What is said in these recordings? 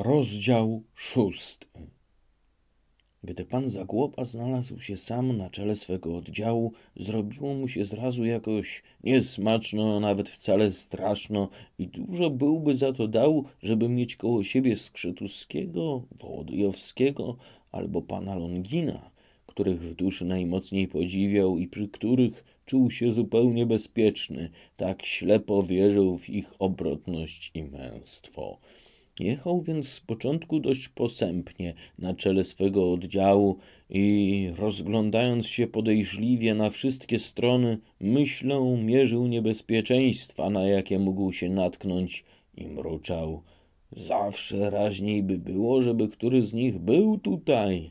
Rozdział szósty. Gdy pan Zagłoba znalazł się sam na czele swego oddziału, zrobiło mu się zrazu jakoś niesmaczno, nawet wcale straszno i dużo byłby za to dał, żeby mieć koło siebie Skrzytuskiego, Wołodyjowskiego albo pana Longina, których w duszy najmocniej podziwiał i przy których czuł się zupełnie bezpieczny, tak ślepo wierzył w ich obrotność i męstwo. Jechał więc z początku dość posępnie na czele swego oddziału i rozglądając się podejrzliwie na wszystkie strony, myślą mierzył niebezpieczeństwa, na jakie mógł się natknąć i mruczał. Zawsze raźniej by było, żeby który z nich był tutaj.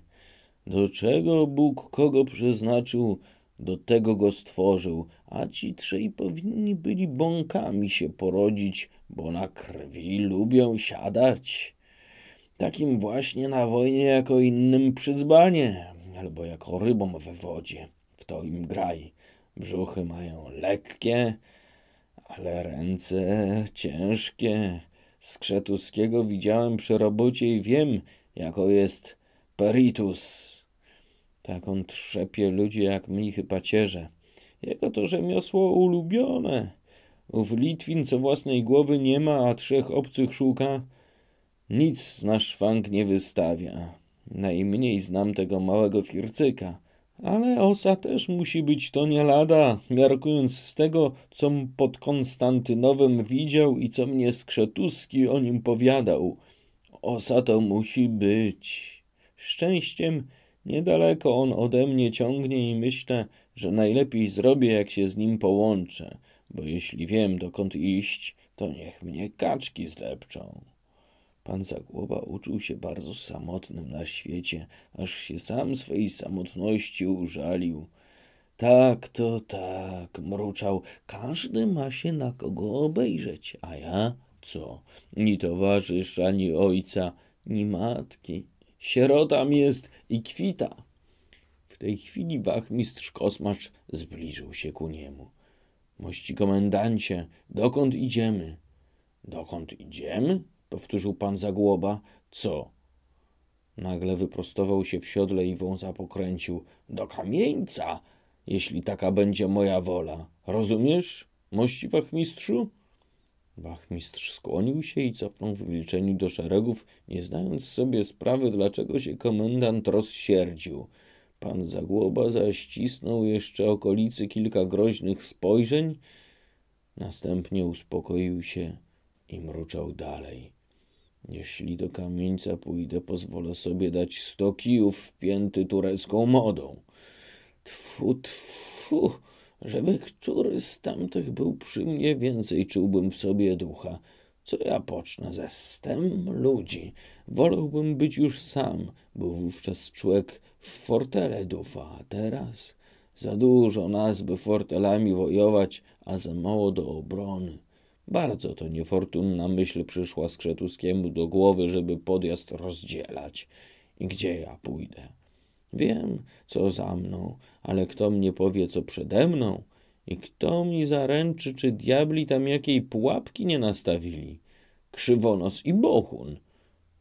Do czego Bóg kogo przeznaczył, do tego go stworzył, a ci trzej powinni byli bąkami się porodzić bo na krwi lubią siadać. Takim właśnie na wojnie jako innym przyzbanie, albo jako rybom we wodzie. W to im graj. Brzuchy mają lekkie, ale ręce ciężkie. Skrzetuskiego widziałem przy robocie i wiem, jako jest peritus. Tak on trzepie ludzi jak mnichy pacierze. Jego to rzemiosło ulubione. Ów Litwin, co własnej głowy nie ma, a trzech obcych szuka, nic na szwank nie wystawia. Najmniej znam tego małego fircyka, ale osa też musi być to nie lada, miarkując z tego, com pod Konstantynowem widział i co mnie Skrzetuski o nim powiadał. Osa to musi być. Szczęściem niedaleko on ode mnie ciągnie i myślę, że najlepiej zrobię, jak się z nim połączę bo jeśli wiem, dokąd iść, to niech mnie kaczki zdepczą. Pan Zagłoba uczuł się bardzo samotnym na świecie, aż się sam swej samotności użalił. Tak to tak, mruczał, każdy ma się na kogo obejrzeć, a ja co? Ni towarzysz, ani ojca, ni matki. Sierotam jest i kwita. W tej chwili wachmistrz Kosmacz zbliżył się ku niemu. Mości komendancie, dokąd idziemy? Dokąd idziemy? powtórzył pan Zagłoba. Co? Nagle wyprostował się w siodle i wąsa pokręcił. Do kamieńca, jeśli taka będzie moja wola. Rozumiesz, mości wachmistrzu? Wachmistrz skłonił się i cofnął w milczeniu do szeregów, nie zdając sobie sprawy, dlaczego się komendant rozsierdził. Pan Zagłoba zaścisnął jeszcze okolicy kilka groźnych spojrzeń, następnie uspokoił się i mruczał dalej. Jeśli do kamieńca pójdę, pozwolę sobie dać sto kijów wpięty turecką modą. Tfu, tfu, żeby który z tamtych był przy mnie więcej, czułbym w sobie ducha. Co ja pocznę ze stem ludzi? Wolałbym być już sam, bo wówczas człowiek w fortele dufa, a teraz za dużo nas, by fortelami wojować, a za mało do obrony. Bardzo to niefortunna myśl przyszła Skrzetuskiemu do głowy, żeby podjazd rozdzielać. I gdzie ja pójdę? Wiem, co za mną, ale kto mnie powie, co przede mną? I kto mi zaręczy, czy diabli tam jakiej pułapki nie nastawili? Krzywonos i Bohun.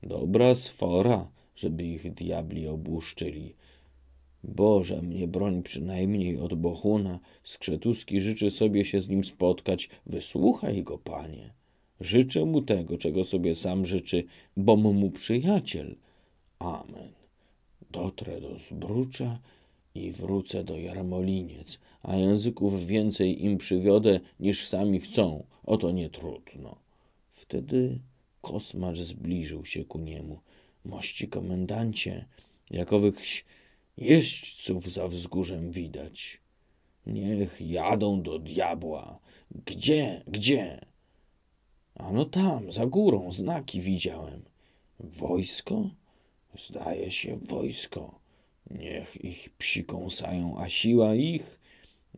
Dobra sfora, żeby ich diabli obłuszczyli. Boże, mnie broń przynajmniej od Bohuna. Skrzetuski życzy sobie się z nim spotkać. Wysłuchaj go, panie. Życzę mu tego, czego sobie sam życzy, bom mu przyjaciel. Amen. Dotrę do Zbrucza i wrócę do Jarmoliniec, a języków więcej im przywiodę, niż sami chcą. Oto nie trudno. Wtedy kosmacz zbliżył się ku niemu. Mości komendancie, jakowychś jeźdźców za wzgórzem widać. Niech jadą do diabła. Gdzie, gdzie? Ano tam, za górą, znaki widziałem. Wojsko? Zdaje się wojsko. Niech ich psi kąsają, a siła ich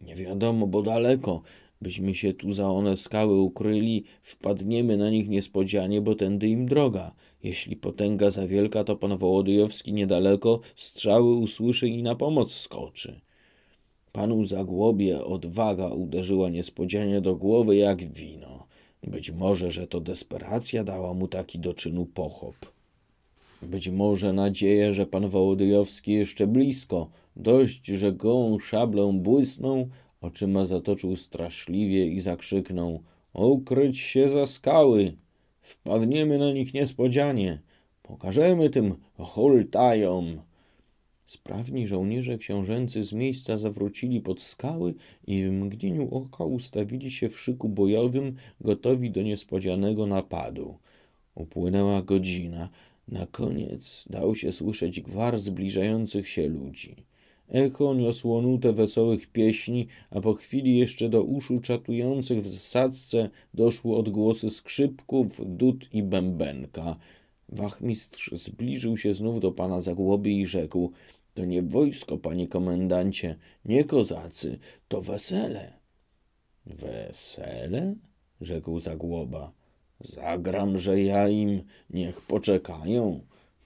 nie wiadomo, bo daleko. Byśmy się tu za one skały ukryli, wpadniemy na nich niespodzianie, bo tędy im droga. Jeśli potęga za wielka, to pan Wołodyjowski niedaleko strzały usłyszy i na pomoc skoczy. Panu Zagłobie odwaga uderzyła niespodzianie do głowy jak wino. Być może, że to desperacja dała mu taki do czynu pochop. Być może nadzieję, że pan Wołodyjowski jeszcze blisko, dość, że gołą szablę błysnął, Oczyma zatoczył straszliwie i zakrzyknął: Ukryć się za skały! Wpadniemy na nich niespodzianie! Pokażemy tym hultajom! Sprawni żołnierze książęcy z miejsca zawrócili pod skały i w mgnieniu oka ustawili się w szyku bojowym, gotowi do niespodzianego napadu. Upłynęła godzina. Na koniec dał się słyszeć gwar zbliżających się ludzi. Echo niosło nutę wesołych pieśni, a po chwili jeszcze do uszu czatujących w zasadzce doszły odgłosy skrzypków, dud i bębenka. Wachmistrz zbliżył się znów do pana Zagłoby i rzekł – to nie wojsko, panie komendancie, nie kozacy, to wesele. – Wesele? – rzekł Zagłoba. – Zagram, że ja im, niech poczekają.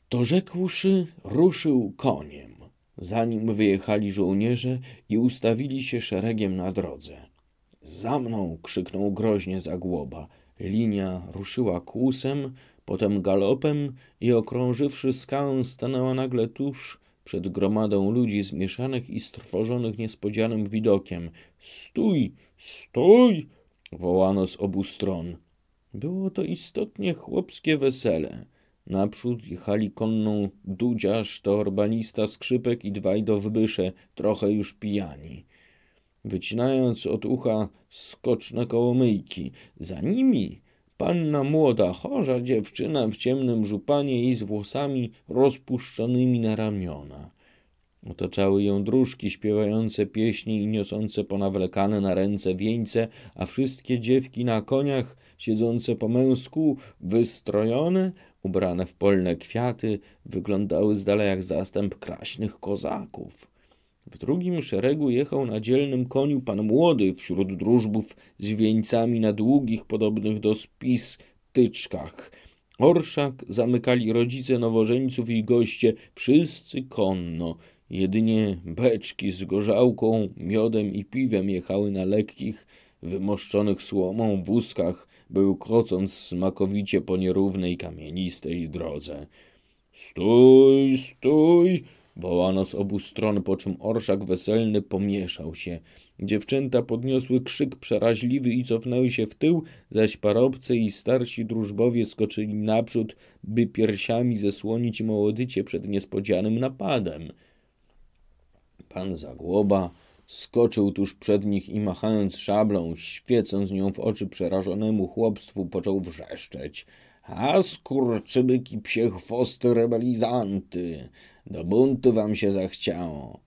To rzekłszy, ruszył koniem zanim wyjechali żołnierze i ustawili się szeregiem na drodze. Za mną! krzyknął groźnie Zagłoba. Linia ruszyła kłusem, potem galopem i okrążywszy skałę stanęła nagle tuż przed gromadą ludzi zmieszanych i strwożonych niespodzianym widokiem. Stój! Stój! wołano z obu stron. Było to istotnie chłopskie wesele. Naprzód jechali konną dudziarz, torbanista, skrzypek i dwaj dowbysze, trochę już pijani. Wycinając od ucha skoczne kołomyjki. Za nimi panna młoda, chorza dziewczyna w ciemnym żupanie i z włosami rozpuszczonymi na ramiona. Otaczały ją dróżki śpiewające pieśni i niosące ponawlekane na ręce wieńce, a wszystkie dziewki na koniach, siedzące po męsku, wystrojone – ubrane w polne kwiaty, wyglądały z dala jak zastęp kraśnych kozaków. W drugim szeregu jechał na dzielnym koniu pan młody wśród drużbów z wieńcami na długich, podobnych do spis, tyczkach. Orszak zamykali rodzice nowożeńców i goście, wszyscy konno. Jedynie beczki z gorzałką, miodem i piwem jechały na lekkich, wymoszczonych słomą wózkach, był krocąc smakowicie po nierównej kamienistej drodze. Stój, stój! Wołano z obu stron, po czym orszak weselny pomieszał się. Dziewczęta podniosły krzyk przeraźliwy i cofnęły się w tył, zaś parobcy i starsi drużbowie skoczyli naprzód, by piersiami zesłonić młodycie przed niespodzianym napadem. Pan Zagłoba Skoczył tuż przed nich i machając szablą, świecąc nią w oczy przerażonemu chłopstwu, począł wrzeszczeć. A skurczybyki psie chwosty rebelizanty, do buntu wam się zachciało.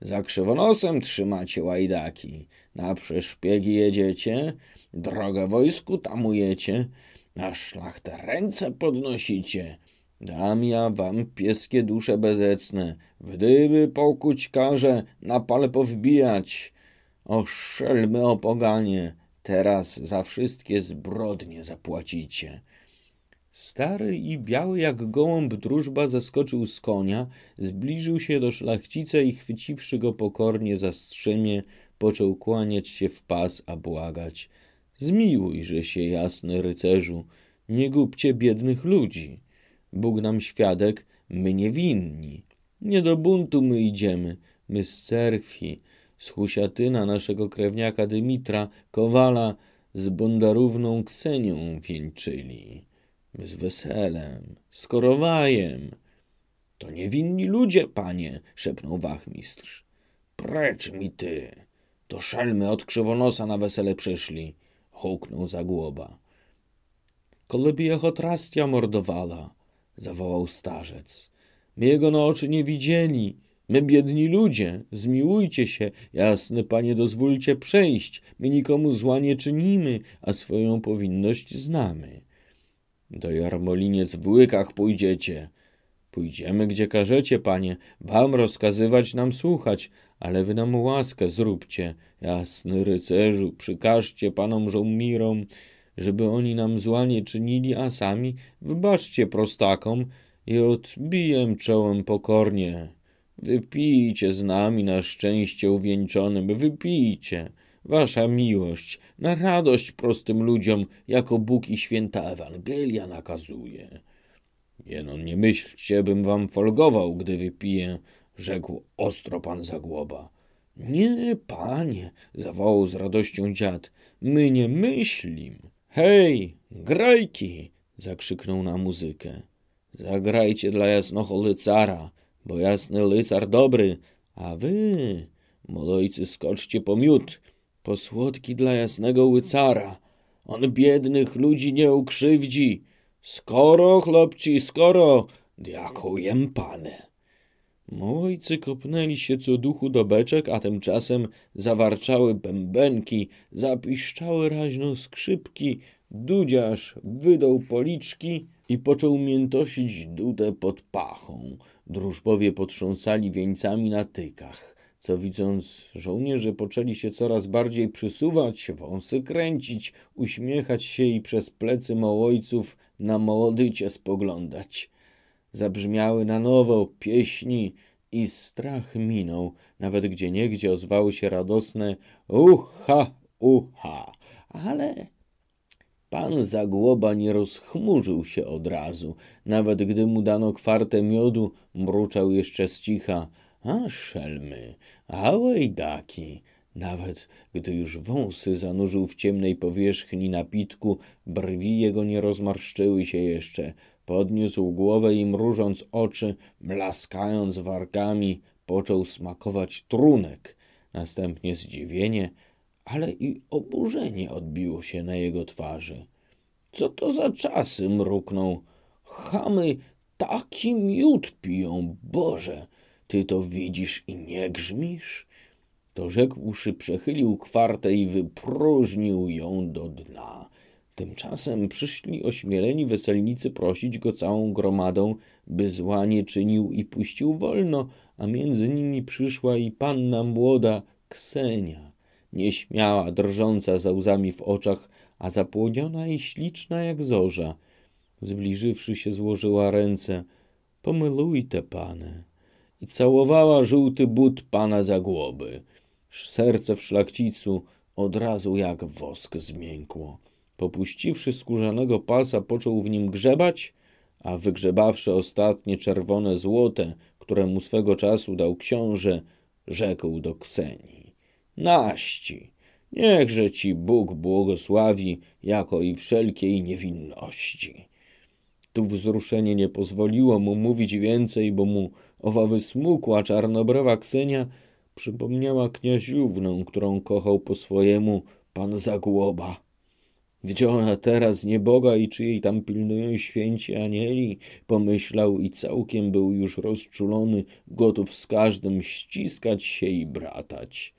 Za krzywonosem trzymacie łajdaki, na przeszpiegi jedziecie, drogę wojsku tamujecie, na szlachtę ręce podnosicie, Dam ja wam pieskie dusze bezecne, gdyby pokuć karze, na pale powbijać. O szelmy o poganie, teraz za wszystkie zbrodnie zapłacicie. Stary i biały jak gołąb drużba zeskoczył z konia, zbliżył się do szlachcica i chwyciwszy go pokornie za strzemię, począł kłaniać się w pas, a błagać. Zmiłujże się, jasny rycerzu, nie gubcie biednych ludzi. Bóg nam świadek, my niewinni. Nie do buntu my idziemy, my z cerkwi, z husiatyna naszego krewniaka Dymitra, kowala, z bondarówną Ksenią wieńczyli, my z weselem, z korowajem. To niewinni ludzie, panie, szepnął wachmistrz. Precz mi ty, to szelmy od krzywonosa na wesele przyszli, huknął zagłoba. Koleby ich mordowała, zawołał starzec. My jego na oczy nie widzieli. My biedni ludzie, zmiłujcie się, Jasny panie, dozwólcie przejść. My nikomu zła nie czynimy, a swoją powinność znamy. Do Jarmoliniec w łykach pójdziecie. Pójdziemy, gdzie każecie, panie, wam rozkazywać nam słuchać, ale wy nam łaskę zróbcie, jasny rycerzu, przykażcie panom żołmirom żeby oni nam zła nie czynili, a sami wybaczcie prostakom i odbijem czołem pokornie. Wypijcie z nami na szczęście uwieńczonym, wypijcie, wasza miłość, na radość prostym ludziom, jako Bóg i święta Ewangelia nakazuje. Jeno nie myślcie, bym wam folgował, gdy wypiję, rzekł ostro pan Zagłoba. Nie, panie, zawołał z radością dziad, my nie myślim. Hej, grajki! zakrzyknął na muzykę. Zagrajcie dla jasnocho lycara, bo jasny lycar dobry, a wy, młodojcy, skoczcie po miód, po słodki dla jasnego łycara. On biednych ludzi nie ukrzywdzi. Skoro, chlopci, skoro, dziękuję panie. Mojcy kopnęli się co duchu do beczek, a tymczasem zawarczały bębenki, zapiszczały raźno skrzypki, dudziarz wydał policzki i począł miętosić dudę pod pachą. Drużbowie potrząsali wieńcami na tykach. Co widząc, żołnierze poczęli się coraz bardziej przysuwać, wąsy kręcić, uśmiechać się i przez plecy małojców na młodycie spoglądać. Zabrzmiały na nowo pieśni i strach minął. Nawet gdzie niegdzie ozwały się radosne ucha, ucha. Ale pan Zagłoba nie rozchmurzył się od razu. Nawet gdy mu dano kwartę miodu, mruczał jeszcze z cicha. A szelmy, a łajdaki. Nawet gdy już wąsy zanurzył w ciemnej powierzchni napitku, brwi jego nie rozmarszczyły się jeszcze. Podniósł głowę i mrużąc oczy, mlaskając wargami, począł smakować trunek. Następnie zdziwienie, ale i oburzenie odbiło się na jego twarzy. Co to za czasy? mruknął. Chamy taki miód piją, Boże! Ty to widzisz i nie grzmisz? To rzekłszy, przechylił kwartę i wypróżnił ją do dna. Tymczasem przyszli ośmieleni weselnicy prosić go całą gromadą, by zła nie czynił i puścił wolno, a między nimi przyszła i panna młoda Ksenia, nieśmiała, drżąca za łzami w oczach, a zapłoniona i śliczna jak zorza. Zbliżywszy się złożyła ręce, pomylujte panie, i całowała żółty but pana za głowy. Serce w szlachcicu od razu jak wosk zmiękło. Popuściwszy skórzanego palca, począł w nim grzebać, a wygrzebawszy ostatnie czerwone złote, które mu swego czasu dał książę, rzekł do Ksenii. Naści, niechże ci Bóg błogosławi, jako i wszelkiej niewinności. Tu wzruszenie nie pozwoliło mu mówić więcej, bo mu owa wysmukła czarnobrowa Ksenia przypomniała kniaziównę, którą kochał po swojemu pan Zagłoba. Gdzie ona teraz, nieboga i czy jej tam pilnują święci anieli? Pomyślał i całkiem był już rozczulony, gotów z każdym ściskać się i bratać.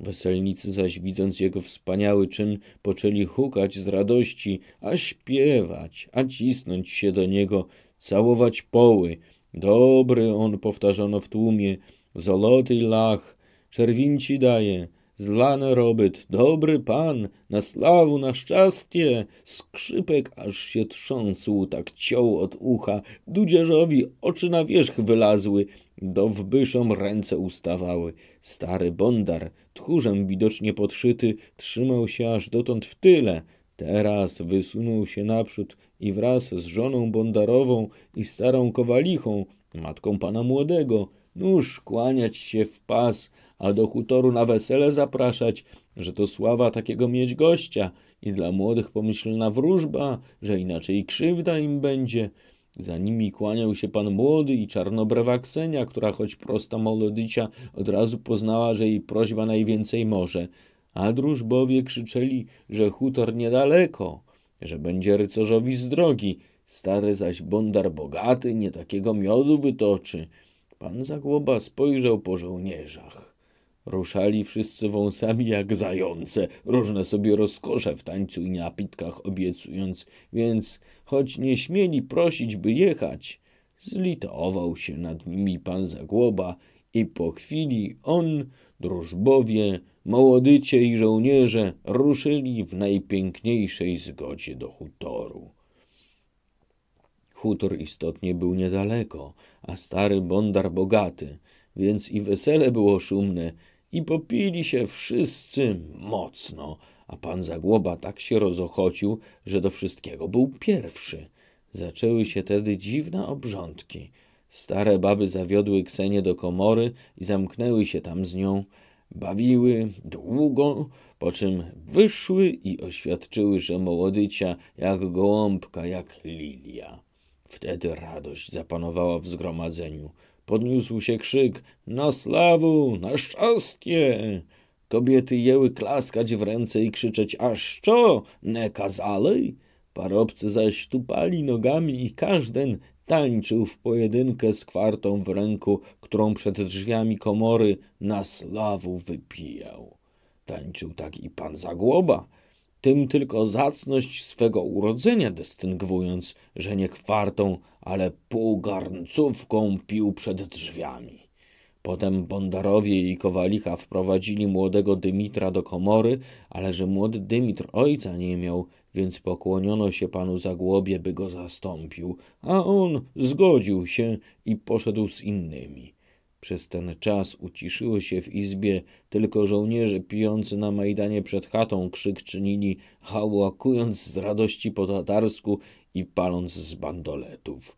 Weselnicy zaś, widząc jego wspaniały czyn, poczęli hukać z radości, a śpiewać, a cisnąć się do niego, całować poły. Dobry on, powtarzano w tłumie, zoloty lach, czerwinci daje, Zlane robyt, dobry pan, na sławu na szczastie. Skrzypek aż się trząsł, tak ciął od ucha. Dudzierzowi oczy na wierzch wylazły, do wbyszom ręce ustawały. Stary bondar, tchórzem widocznie podszyty, trzymał się aż dotąd w tyle. Teraz wysunął się naprzód i wraz z żoną bondarową i starą kowalichą, matką pana młodego, nóż kłaniać się w pas, a do hutoru na wesele zapraszać, że to sława takiego mieć gościa i dla młodych pomyślna wróżba, że inaczej krzywda im będzie. Za nimi kłaniał się pan młody i czarnobrewa Ksenia, która choć prosta molodycia od razu poznała, że jej prośba najwięcej może. A drużbowie krzyczeli, że hutor niedaleko, że będzie rycerzowi z drogi, stary zaś bondar bogaty nie takiego miodu wytoczy. Pan Zagłoba spojrzał po żołnierzach. Ruszali wszyscy wąsami jak zające, różne sobie rozkosze w tańcu i napitkach obiecując, więc choć nie śmieli prosić, by jechać, zlitował się nad nimi pan Zagłoba i po chwili on, drużbowie, małodycie i żołnierze ruszyli w najpiękniejszej zgodzie do hutoru. Hutor istotnie był niedaleko, a stary bondar bogaty, więc i wesele było szumne i popili się wszyscy mocno, a pan Zagłoba tak się rozochocił, że do wszystkiego był pierwszy. Zaczęły się tedy dziwne obrządki. Stare baby zawiodły Ksenię do komory i zamknęły się tam z nią. Bawiły długo, po czym wyszły i oświadczyły, że młodycia jak gołąbka, jak lilia. Wtedy radość zapanowała w zgromadzeniu. Podniósł się krzyk: Na sławu, na szczęście! Kobiety jęły klaskać w ręce i krzyczeć: Aż co, ne kazali? Parobcy zaś tupali nogami i każden tańczył w pojedynkę z kwartą w ręku, którą przed drzwiami komory na sławu wypijał. Tańczył tak i pan Zagłoba, tym tylko zacność swego urodzenia dystyngwując, że nie kwartą, ale półgarncówką pił przed drzwiami. Potem Bondarowie i Kowalicha wprowadzili młodego Dymitra do komory, ale że młody Dymitr ojca nie miał, więc pokłoniono się panu Zagłobie, by go zastąpił, a on zgodził się i poszedł z innymi. Przez ten czas uciszyły się w izbie tylko żołnierze pijący na majdanie przed chatą krzyk czynili, hałakując z radości po tatarsku i paląc z bandoletów.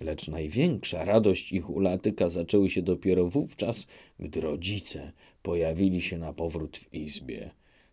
Lecz największa radość ich ulatyka zaczęły się dopiero wówczas, gdy rodzice pojawili się na powrót w izbie.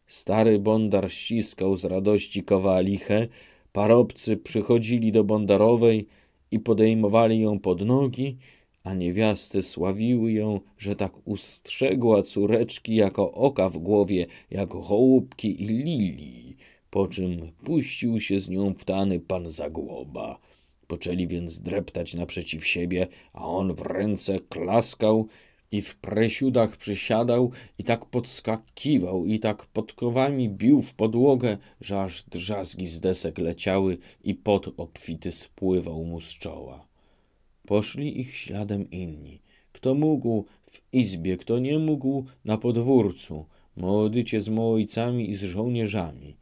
Stary bondar ściskał z radości kowalichę, parobcy przychodzili do bondarowej i podejmowali ją pod nogi, a niewiasty sławiły ją, że tak ustrzegła córeczki jako oka w głowie, jak hołubki i lilii, po czym puścił się z nią wtany pan Zagłoba. Poczęli więc dreptać naprzeciw siebie, a on w ręce klaskał i w presiudach przysiadał i tak podskakiwał i tak podkowami bił w podłogę, że aż drzazgi z desek leciały i pot obfity spływał mu z czoła. Poszli ich śladem inni. Kto mógł w izbie, kto nie mógł na podwórcu, młodycie z młojcami i z żołnierzami.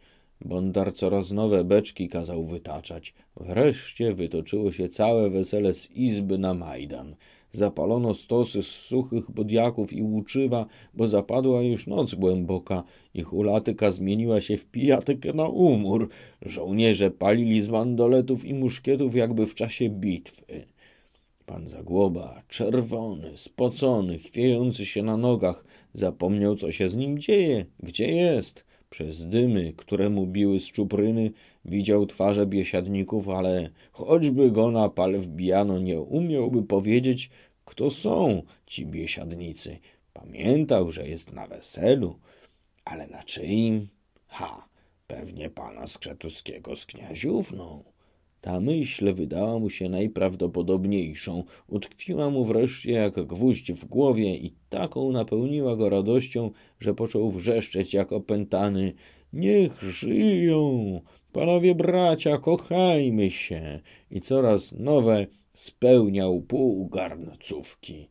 Bondar coraz nowe beczki kazał wytaczać. Wreszcie wytoczyło się całe wesele z izby na Majdan. Zapalono stosy z suchych bodiaków i łuczywa, bo zapadła już noc głęboka i hulatyka zmieniła się w pijatykę na umór. Żołnierze palili z mandoletów i muszkietów jakby w czasie bitwy. Pan Zagłoba, czerwony, spocony, chwiejący się na nogach, zapomniał, co się z nim dzieje, gdzie jest. Przez dymy, które mu biły z czupryny, widział twarze biesiadników, ale choćby go na pal wbijano, nie umiałby powiedzieć, kto są ci biesiadnicy. Pamiętał, że jest na weselu, ale na czyim? Ha, pewnie pana Skrzetuskiego z Kniaziówną. No. Ta myśl wydała mu się najprawdopodobniejszą. Utkwiła mu wreszcie jak gwóźdź w głowie i taką napełniła go radością, że począł wrzeszczeć jak opętany. Niech żyją! Panowie bracia, kochajmy się! I coraz nowe spełniał pół garncówki.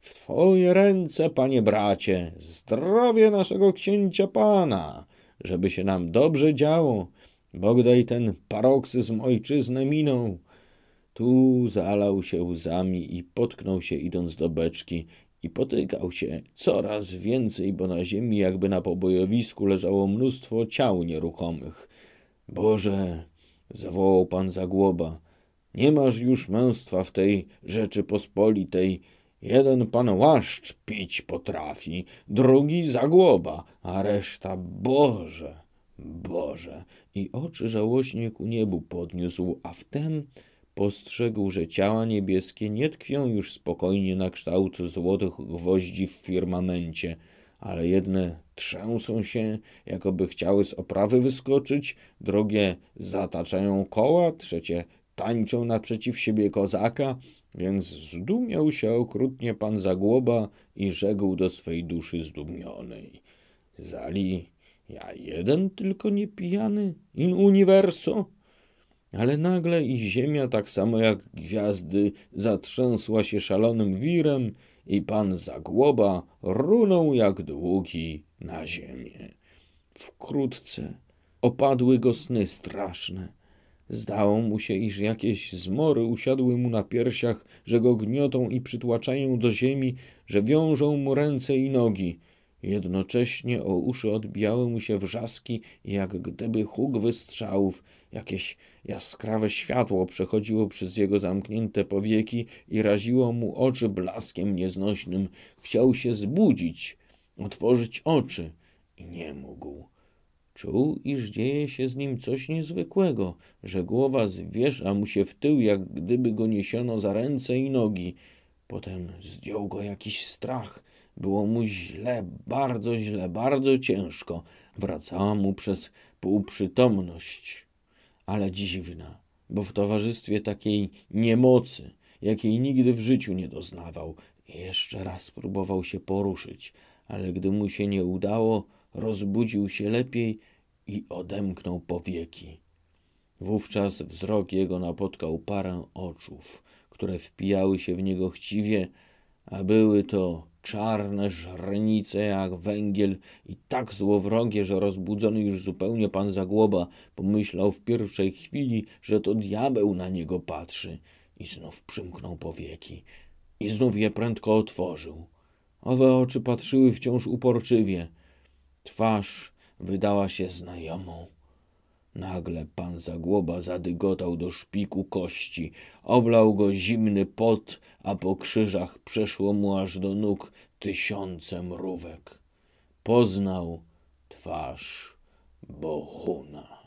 W twoje ręce, panie bracie, zdrowie naszego księcia pana, żeby się nam dobrze działo Bogdaj ten paroksyzm ojczyznę minął. Tu zalał się łzami i potknął się idąc do beczki i potykał się coraz więcej, bo na ziemi jakby na pobojowisku leżało mnóstwo ciał nieruchomych. Boże, zawołał pan Zagłoba, nie masz już męstwa w tej Rzeczypospolitej. Jeden pan łaszcz pić potrafi, drugi Zagłoba, a reszta Boże. Boże! I oczy żałośnie ku niebu podniósł, a wtem postrzegł, że ciała niebieskie nie tkwią już spokojnie na kształt złotych gwoździ w firmamencie, ale jedne trzęsą się, jakoby chciały z oprawy wyskoczyć, drugie zataczają koła, trzecie tańczą naprzeciw siebie kozaka, więc zdumiał się okrutnie pan Zagłoba i rzekł do swej duszy zdumionej. Zali ja jeden tylko nie pijany in universo. Ale nagle i ziemia, tak samo jak gwiazdy, zatrzęsła się szalonym wirem i pan Zagłoba runął jak długi na ziemię. Wkrótce opadły go sny straszne. Zdało mu się, iż jakieś zmory usiadły mu na piersiach, że go gniotą i przytłaczają do ziemi, że wiążą mu ręce i nogi. Jednocześnie o uszy odbijały mu się wrzaski, jak gdyby huk wystrzałów. Jakieś jaskrawe światło przechodziło przez jego zamknięte powieki i raziło mu oczy blaskiem nieznośnym. Chciał się zbudzić, otworzyć oczy i nie mógł. Czuł, iż dzieje się z nim coś niezwykłego, że głowa zwiesza mu się w tył, jak gdyby go niesiono za ręce i nogi. Potem zdjął go jakiś strach – było mu źle, bardzo źle, bardzo ciężko. Wracała mu przez półprzytomność, ale dziwna, bo w towarzystwie takiej niemocy, jakiej nigdy w życiu nie doznawał, jeszcze raz próbował się poruszyć, ale gdy mu się nie udało, rozbudził się lepiej i odemknął powieki. Wówczas wzrok jego napotkał parę oczów, które wpijały się w niego chciwie, a były to czarne żernice jak węgiel i tak złowrogie, że rozbudzony już zupełnie pan Zagłoba pomyślał w pierwszej chwili, że to diabeł na niego patrzy i znów przymknął powieki i znów je prędko otworzył. Owe oczy patrzyły wciąż uporczywie. Twarz wydała się znajomą. Nagle pan Zagłoba zadygotał do szpiku kości. Oblał go zimny pot, a po krzyżach przeszło mu aż do nóg tysiące mrówek. Poznał twarz Bohuna.